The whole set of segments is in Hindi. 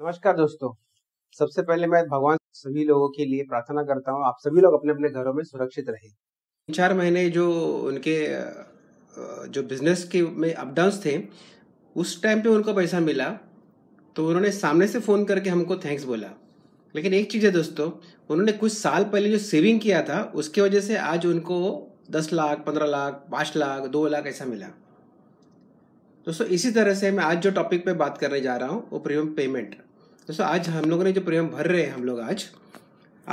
नमस्कार दोस्तों सबसे पहले मैं भगवान सभी लोगों के लिए प्रार्थना करता हूँ आप सभी लोग अपने अपने घरों में सुरक्षित रहे चार महीने जो उनके जो बिजनेस के में अपडाउंस थे उस टाइम पे उनको पैसा मिला तो उन्होंने सामने से फ़ोन करके हमको थैंक्स बोला लेकिन एक चीज़ है दोस्तों उन्होंने कुछ साल पहले जो सेविंग किया था उसके वजह से आज उनको दस लाख पंद्रह लाख पांच लाख दो लाख ऐसा मिला दोस्तों इसी तरह से मैं आज जो टॉपिक पे बात करने जा रहा हूँ वो प्रीमियम पेमेंट दोस्तों आज हम लोगों ने जो प्रीमियम भर रहे हैं हम लोग आज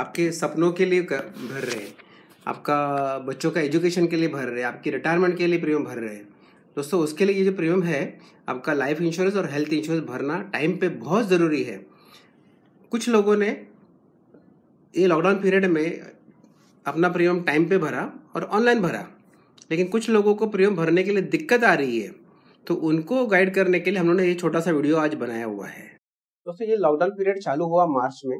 आपके सपनों के लिए कर, भर रहे हैं आपका बच्चों का एजुकेशन के लिए भर रहे हैं आपकी रिटायरमेंट के लिए प्रीमियम भर रहे हैं दोस्तों उसके लिए ये जो प्रीमियम है आपका लाइफ इंश्योरेंस और हेल्थ इंश्योरेंस भरना टाइम पे बहुत ज़रूरी है कुछ लोगों ने ये लॉकडाउन पीरियड में अपना प्रीमियम टाइम पे भरा और ऑनलाइन भरा लेकिन कुछ लोगों को प्रीमियम भरने के लिए दिक्कत आ रही है तो उनको गाइड करने के लिए हम लोगों ने ये छोटा सा वीडियो आज बनाया हुआ है दोस्तों ये लॉकडाउन पीरियड चालू हुआ मार्च में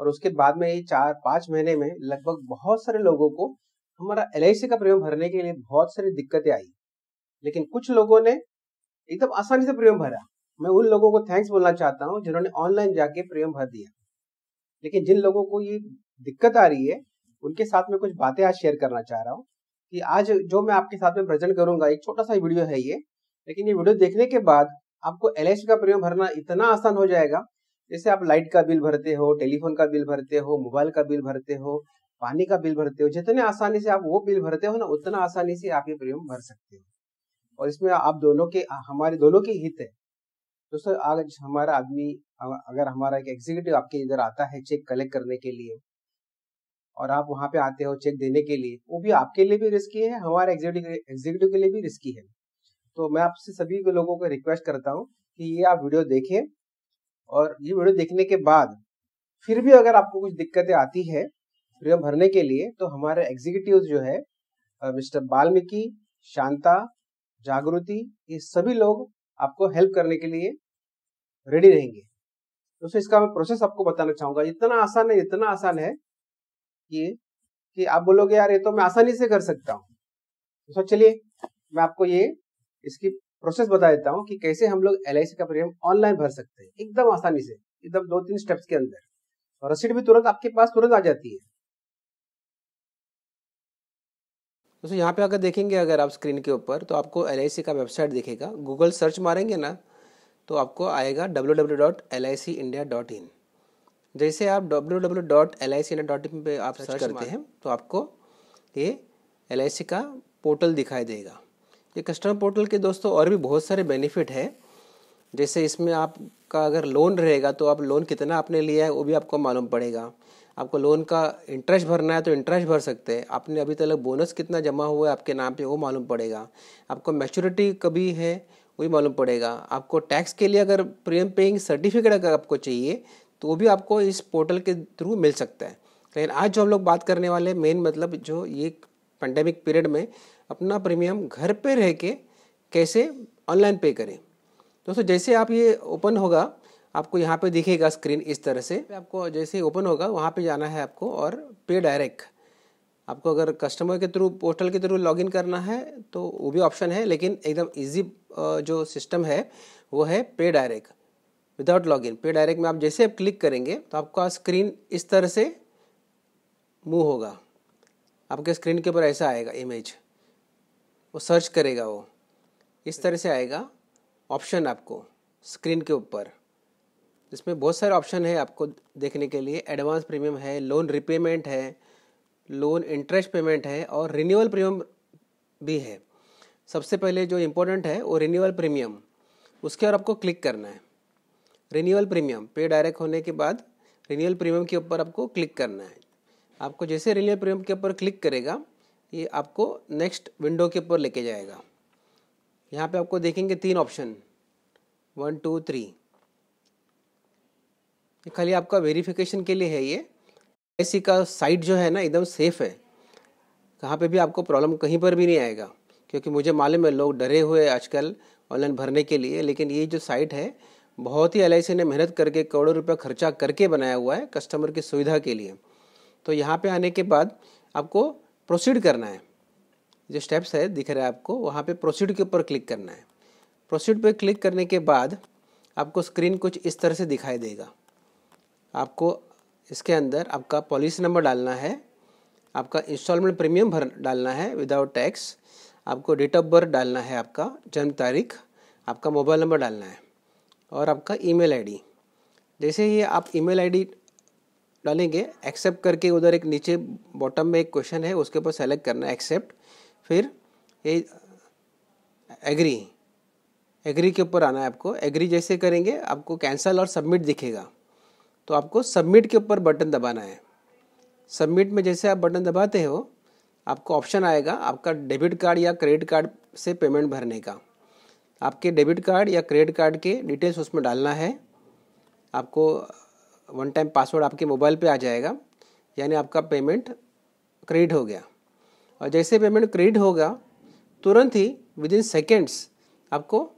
और उसके बाद में ये चार पाँच महीने में लगभग बहुत सारे लोगों को हमारा एल का प्रीमियम भरने के लिए बहुत सारी दिक्कतें आई लेकिन कुछ लोगों ने एकदम आसानी से प्रीमियम भरा मैं उन लोगों को थैंक्स बोलना चाहता हूँ जिन्होंने ऑनलाइन जाके प्रीमियम भर दिया लेकिन जिन लोगों को ये दिक्कत आ रही है उनके साथ में कुछ बातें आज शेयर करना चाह रहा हूँ कि आज जो मैं आपके साथ में प्रेजेंट करूंगा एक छोटा सा वीडियो है ये लेकिन ये वीडियो देखने के बाद आपको एल का प्रयोग भरना इतना आसान हो जाएगा जैसे आप लाइट का बिल भरते हो टेलीफोन का बिल भरते हो मोबाइल का बिल भरते हो पानी का बिल भरते हो जितने आसानी से आप वो बिल भरते हो ना उतना आसानी से आप ये प्रीमियम भर सकते हो और इसमें आप दोनों के हमारे दोनों के हित है तो सर आज हमारा आदमी अगर हमारा एक एग्जीक्यूटिव आपके इधर आता है चेक कलेक्ट करने के लिए और आप वहां पे आते हो चेक देने के लिए वो भी आपके लिए भी रिस्की है हमारे एग्जीक्यूटिव एग्जीक्यूटिव के लिए भी रिस्की है तो मैं आपसे सभी लोगों को रिक्वेस्ट करता हूँ कि ये आप वीडियो देखें और ये वीडियो देखने के बाद फिर भी अगर आपको कुछ दिक्कतें आती है प्रीमियम भरने के लिए तो हमारे एग्जीक्यूटिव जो है मिस्टर बाल्मीकि शांता जागृति ये सभी लोग आपको हेल्प करने के लिए रेडी रहेंगे दोस्तों इसका मैं प्रोसेस आपको बताना चाहूंगा इतना आसान है इतना आसान है कि कि आप बोलोगे यार ये तो मैं आसानी से कर सकता हूँ तो चलिए मैं आपको ये इसकी प्रोसेस बता देता हूँ कि कैसे हम लोग एल का प्रीमियम ऑनलाइन भर सकते हैं एकदम आसानी से एकदम दो तीन स्टेप्स के अंदर और रसीद भी तुरंत आपके पास तुरंत आ जाती है तो यहाँ पे अगर देखेंगे अगर आप स्क्रीन के ऊपर तो आपको एल का वेबसाइट दिखेगा गूगल सर्च मारेंगे ना तो आपको आएगा डब्ल्यू जैसे आप W W dot dot L I C in पे आप सर्च करते हैं तो आपको ये एल का पोर्टल दिखाई देगा ये कस्टमर पोर्टल के दोस्तों और भी बहुत सारे बेनिफिट हैं जैसे इसमें आपका अगर लोन रहेगा तो आप लोन कितना आपने लिया है वो भी आपको मालूम पड़ेगा आपको लोन का इंटरेस्ट भरना है तो इंटरेस्ट भर सकते हैं आपने अभी तक बोनस कितना जमा हुआ है आपके नाम पे वो मालूम पड़ेगा आपको मैच्योरिटी कभी है वही मालूम पड़ेगा आपको टैक्स के लिए अगर प्रीमियम पेइंग सर्टिफिकेट अगर आपको चाहिए तो वो भी आपको इस पोर्टल के थ्रू मिल सकता है लेकिन आज जो हम लोग बात करने वाले मेन मतलब जो ये पेंडेमिक पीरियड में अपना प्रीमियम घर पे रह के कैसे ऑनलाइन पे करें दोस्तों जैसे आप ये ओपन होगा आपको यहाँ पे दिखेगा स्क्रीन इस तरह से आपको जैसे ओपन होगा वहाँ पे जाना है आपको और पे डायरेक्ट आपको अगर कस्टमर के थ्रू पोर्टल के थ्रू लॉगिन करना है तो वो भी ऑप्शन है लेकिन एकदम इजी जो सिस्टम है वो है pay direct without login pay direct में आप जैसे आप क्लिक करेंगे तो आपका स्क्रीन इस तरह से मूव होगा आपके स्क्रीन के ऊपर ऐसा आएगा इमेज वो सर्च करेगा वो इस तरह से आएगा ऑप्शन आपको स्क्रीन के ऊपर जिसमें बहुत सारे ऑप्शन है आपको देखने के लिए एडवांस प्रीमियम है लोन रिपेमेंट है लोन इंटरेस्ट पेमेंट है और रिन्यूअल प्रीमियम भी है सबसे पहले जो इम्पोर्टेंट है वो रिन्यूअल प्रीमियम उसके ऊपर आपको क्लिक करना है रिन्यूअल प्रीमियम पे डायरेक्ट होने के बाद रिन्यूअल प्रीमियम के ऊपर आपको क्लिक करना है आपको जैसे रिले प्रेम के ऊपर क्लिक करेगा ये आपको नेक्स्ट विंडो के ऊपर लेके जाएगा यहाँ पे आपको देखेंगे तीन ऑप्शन वन टू थ्री खाली आपका वेरिफिकेशन के लिए है ये ऐसी का साइट जो है ना एकदम सेफ है कहाँ पे भी आपको प्रॉब्लम कहीं पर भी नहीं आएगा क्योंकि मुझे मालूम है लोग डरे हुए आजकल ऑनलाइन भरने के लिए लेकिन ये जो साइट है बहुत ही एल ने मेहनत करके करोड़ों रुपया खर्चा करके बनाया हुआ है कस्टमर की सुविधा के लिए तो यहाँ पे आने के बाद आपको प्रोसीड करना है जो स्टेप्स है दिख रहा है आपको वहाँ पे प्रोसीड के ऊपर क्लिक करना है प्रोसीड पे क्लिक करने के बाद आपको स्क्रीन कुछ इस तरह से दिखाई देगा आपको इसके अंदर आपका पॉलिसी नंबर डालना है आपका इंस्टॉलमेंट प्रीमियम भर डालना है विदाउट टैक्स आपको डेट ऑफ बर्थ डालना है आपका जन्म तारीख आपका मोबाइल नंबर डालना है और आपका ईमेल आईडी जैसे ही आप ईमेल आईडी डालेंगे एक्सेप्ट करके उधर एक नीचे बॉटम में एक क्वेश्चन है उसके ऊपर सेलेक्ट करना एक्सेप्ट फिर ये एग्री एग्री के ऊपर आना है आपको एग्री जैसे करेंगे आपको कैंसल और सबमिट दिखेगा तो आपको सबमिट के ऊपर बटन दबाना है सबमिट में जैसे आप बटन दबाते हो आपको ऑप्शन आएगा आपका डेबिट कार्ड या क्रेडिट कार्ड से पेमेंट भरने का आपके डेबिट कार्ड या क्रेडिट कार्ड के डिटेल्स उसमें डालना है आपको वन टाइम पासवर्ड आपके मोबाइल पे आ जाएगा यानी आपका पेमेंट क्रेडिट हो गया और जैसे पेमेंट क्रेडिट होगा तुरंत ही विद इन सेकेंड्स आपको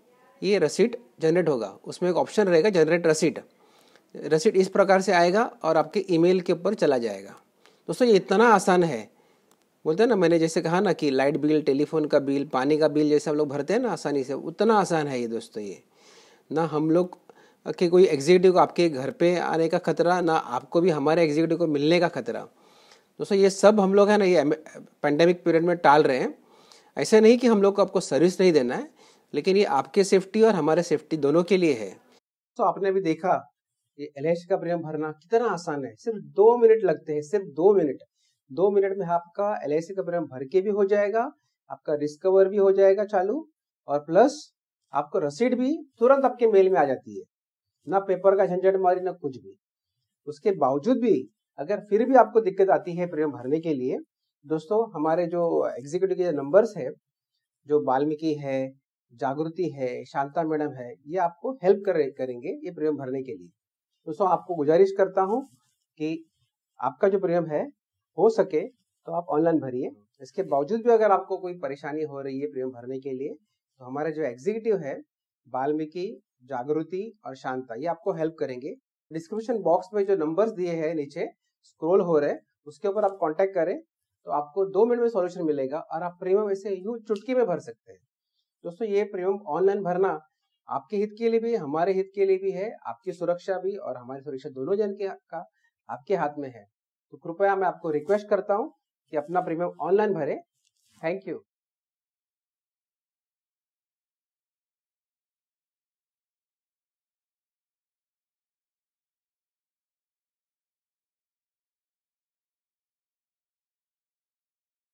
ये रसीट जनरेट होगा उसमें एक ऑप्शन रहेगा जनरेट रसीट रसीट इस प्रकार से आएगा और आपके ईमेल के ऊपर चला जाएगा दोस्तों ये इतना आसान है बोलते हैं ना मैंने जैसे कहा ना कि लाइट बिल टेलीफोन का बिल पानी का बिल जैसे हम लोग भरते हैं ना आसानी से उतना आसान है ये दोस्तों ये ना हम लोग कि कोई एग्जीक्यूटिव को आपके घर पे आने का खतरा ना आपको भी हमारे एग्जीक्यूटिव को मिलने का खतरा दोस्तों ये सब हम लोग है ना ये पेंडेमिक पीरियड में टाल रहे हैं ऐसा नहीं कि हम लोग को आपको सर्विस नहीं देना है लेकिन ये आपके सेफ्टी और हमारे सेफ्टी दोनों के लिए है तो आपने भी देखा ये एल का प्रीमियम भरना कितना आसान है सिर्फ दो मिनट लगते हैं सिर्फ दो मिनट दो मिनट में आपका एल का प्रीमियम भर के भी हो जाएगा आपका रिस्कवर भी हो जाएगा चालू और प्लस आपको रसीद भी तुरंत आपके मेल में आ जाती है ना पेपर का झंझट मारी ना कुछ भी उसके बावजूद भी अगर फिर भी आपको दिक्कत आती है प्रेम भरने के लिए दोस्तों हमारे जो एग्जीक्यूटिव के नंबर्स है जो वाल्मीकि है जागृति है शांता मैडम है ये आपको हेल्प कर करेंगे ये प्रेम भरने के लिए दोस्तों आपको गुजारिश करता हूँ कि आपका जो प्रेम है हो सके तो आप ऑनलाइन भरिए इसके बावजूद भी अगर आपको कोई परेशानी हो रही है प्रेम भरने के लिए तो हमारे जो एग्जीक्यूटिव है वाल्मीकि जागृति और शांता ये आपको हेल्प करेंगे डिस्क्रिप्शन बॉक्स में जो नंबर्स दिए हैं नीचे स्क्रॉल हो रहे उसके ऊपर आप कांटेक्ट करें तो आपको दो मिनट में सॉल्यूशन मिलेगा और आप प्रीमियम ऐसे यू चुटकी में भर सकते हैं दोस्तों ये प्रीमियम ऑनलाइन भरना आपके हित के लिए भी हमारे हित के लिए भी है आपकी सुरक्षा भी और हमारी सुरक्षा दोनों जन के का आपके हाथ में है तो कृपया मैं आपको रिक्वेस्ट करता हूँ कि अपना प्रीमियम ऑनलाइन भरे थैंक यू